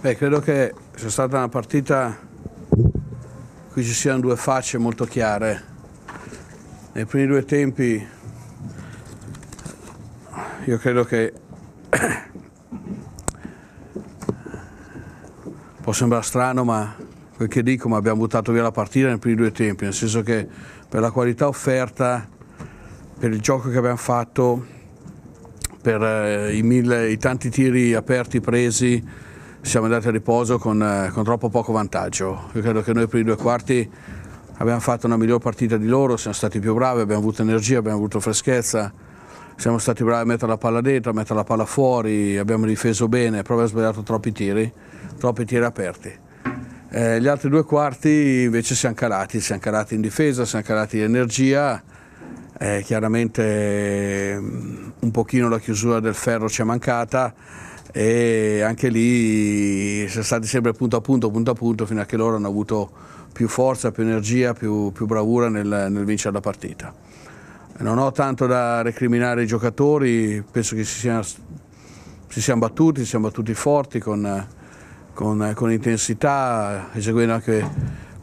Beh, credo che sia stata una partita in ci siano due facce molto chiare. Nei primi due tempi io credo che può sembrare strano, ma quel che dico, ma abbiamo buttato via la partita nei primi due tempi, nel senso che per la qualità offerta, per il gioco che abbiamo fatto, per eh, i, mille, i tanti tiri aperti presi, siamo andati a riposo con, eh, con troppo poco vantaggio. Io credo che noi per i due quarti abbiamo fatto una miglior partita di loro, siamo stati più bravi, abbiamo avuto energia, abbiamo avuto freschezza, siamo stati bravi a mettere la palla dentro, a mettere la palla fuori, abbiamo difeso bene, però abbiamo sbagliato troppi tiri, troppi tiri aperti. Eh, gli altri due quarti invece siamo calati, siamo calati in difesa, siamo calati in energia, eh, chiaramente mm, un pochino la chiusura del ferro ci è mancata e anche lì sono stati sempre punto a punto, punto a punto, fino a che loro hanno avuto più forza, più energia, più, più bravura nel, nel vincere la partita. Non ho tanto da recriminare i giocatori, penso che si siano, si siano battuti, si siano battuti forti con, con, con, intensità, eseguendo anche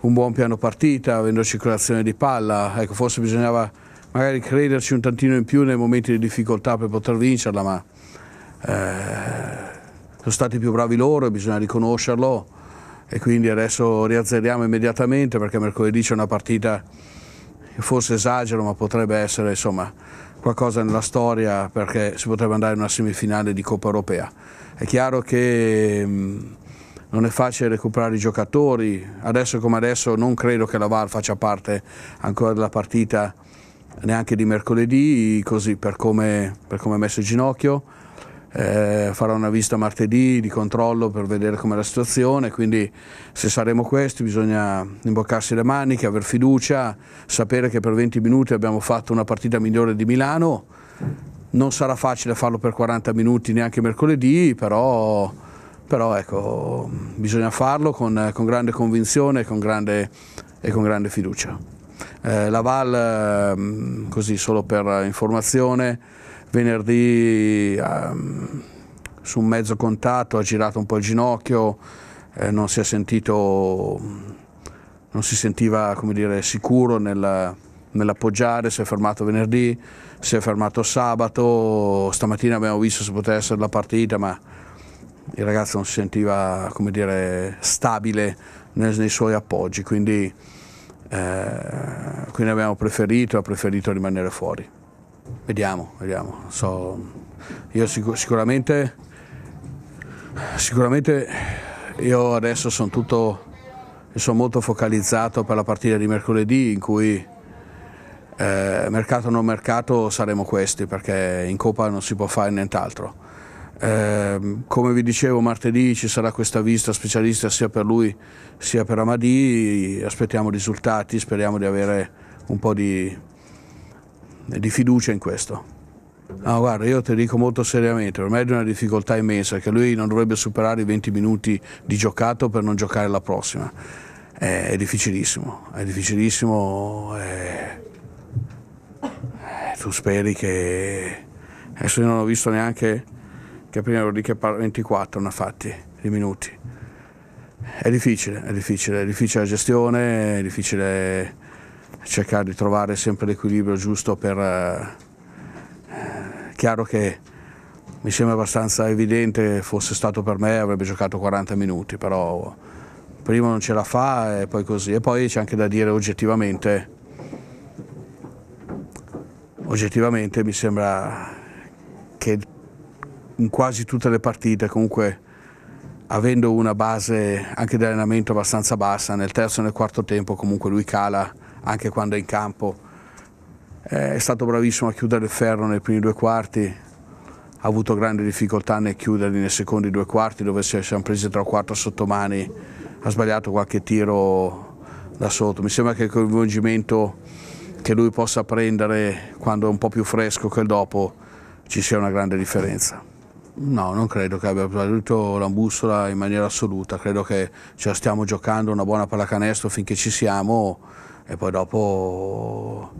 un buon piano partita, avendo circolazione di palla. Ecco, forse bisognava magari crederci un tantino in più nei momenti di difficoltà per poter vincerla, ma eh, sono stati più bravi loro e bisogna riconoscerlo e quindi adesso riazzeriamo immediatamente perché mercoledì c'è una partita che forse esagero ma potrebbe essere insomma qualcosa nella storia perché si potrebbe andare in una semifinale di Coppa Europea. È chiaro che mh, mm, non è facile recuperare i giocatori, adesso come adesso non credo che la VAR faccia parte ancora della partita neanche di mercoledì, così per come, ha messo il ginocchio eh, farò una visita martedì di controllo per vedere com'è la situazione, quindi se saremo questi bisogna imboccarsi le maniche, aver fiducia, sapere che per 20 minuti abbiamo fatto una partita migliore di Milano, non sarà facile farlo per 40 minuti neanche mercoledì, però, però ecco, bisogna farlo con, con, grande convinzione e con grande, e con grande fiducia. Eh, la Val, mm, così solo per informazione, venerdì um, su un mezzo contatto ha girato un po' il ginocchio, eh, non si è sentito, non si sentiva dire, sicuro nel, nell'appoggiare, si è fermato venerdì, si è fermato sabato, stamattina abbiamo visto se poteva essere la partita ma il ragazzo non si sentiva dire, stabile nei, nei, suoi appoggi, quindi, eh, quindi abbiamo preferito, ha preferito rimanere fuori. Vediamo, vediamo. So, io sicur- sicuramente, sicuramente io adesso sono tutto, sono molto focalizzato per la partita di mercoledì in cui eh, mercato o non mercato saremo questi perché in Coppa non si può fare nient'altro. Eh, come vi dicevo martedì ci sarà questa visita specialista sia per lui sia per Amadi, aspettiamo risultati, speriamo di avere un po' di, di fiducia in questo. No, guarda, io te dico molto seriamente, ormai è una difficoltà immensa che lui non dovrebbe superare i 20 minuti di giocato per non giocare la prossima. È, è difficilissimo, è difficilissimo. È... Tu speri che... Adesso io non ho visto neanche, che prima ero lì che parlo 24, ne fatti, di minuti. È difficile, è difficile, è difficile la gestione, è difficile cercare di trovare sempre l'equilibrio giusto per... Eh, chiaro che mi sembra abbastanza evidente, fosse stato per me avrebbe giocato 40 minuti, però prima non ce la fa e poi così. E poi c'è anche da dire oggettivamente, oggettivamente mi sembra che in quasi tutte le partite comunque avendo una base anche di allenamento abbastanza bassa, nel terzo e nel quarto tempo comunque lui cala anche quando è in campo. Eh, è stato bravissimo a chiudere il ferro nei primi due quarti, ha avuto grande difficoltà nel chiuderli nei secondi due quarti dove si siamo presi tra quattro sottomani, ha sbagliato qualche tiro da sotto. Mi sembra che il coinvolgimento che lui possa prendere quando è un po' più fresco che dopo ci sia una grande differenza. No, non credo che abbia perduto la bussola in maniera assoluta, credo che ce la stiamo giocando una buona pallacanestro finché ci siamo e poi dopo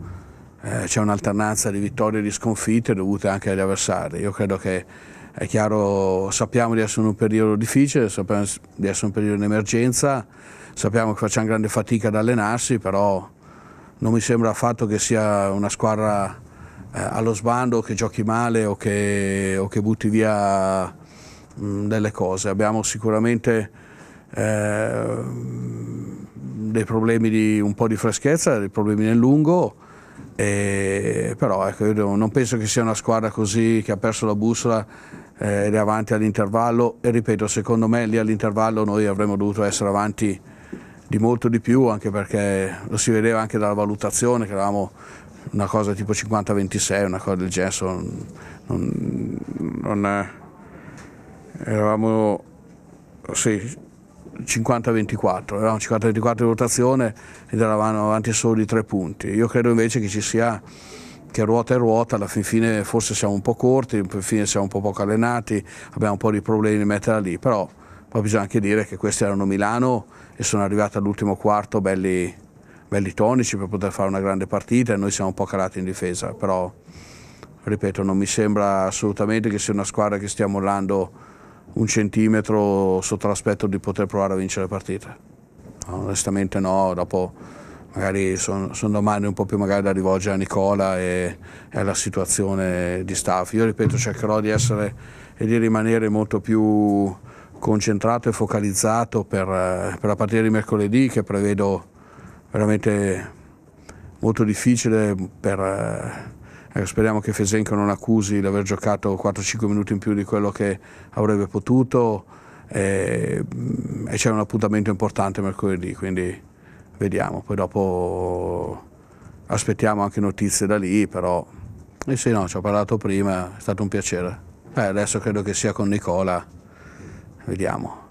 eh, c'è un'alternanza di vittorie e di sconfitte dovute anche agli avversari. Io credo che è chiaro, sappiamo di essere in un periodo difficile, sappiamo di essere in un periodo in emergenza, sappiamo che facciamo grande fatica ad allenarsi, però non mi sembra affatto che sia una squadra eh, allo sbando, che giochi male o che, o che butti via mh, delle cose. Abbiamo sicuramente eh, dei problemi di un po' di freschezza, dei problemi nel lungo, e, però ecco, io non penso che sia una squadra così che ha perso la bussola eh, ed è avanti all'intervallo e ripeto, secondo me lì all'intervallo noi avremmo dovuto essere avanti di molto di più anche perché lo si vedeva anche dalla valutazione che eravamo una cosa tipo 50-26, una cosa del genere, non, non, eh, eravamo sì, 50-24, avevamo 50-24 di votazione ed eravamo avanti solo di tre punti. Io credo invece che ci sia che ruota e ruota, alla fin fine forse siamo un po' corti, alla fine siamo un po' poco allenati, abbiamo un po' di problemi di metterla lì, però poi bisogna anche dire che questi erano Milano e sono arrivati all'ultimo quarto belli, belli tonici per poter fare una grande partita e noi siamo un po' calati in difesa, però ripeto non mi sembra assolutamente che sia una squadra che stia mollando un centimetro sotto l'aspetto di poter provare a vincere la partita. Onestamente no, dopo magari sono son domande un po' più da rivolgere a Nicola e, e, alla situazione di staff. Io ripeto cercherò di essere e di rimanere molto più concentrato e focalizzato per, per la partita di mercoledì che prevedo veramente molto difficile per eh, speriamo che Fesenco non accusi di aver giocato 4-5 minuti in più di quello che avrebbe potuto e, mm, e c'è un appuntamento importante mercoledì, quindi vediamo. Poi dopo aspettiamo anche notizie da lì, però eh sì, no, ci ho parlato prima, è stato un piacere. Eh, adesso credo che sia con Nicola, vediamo.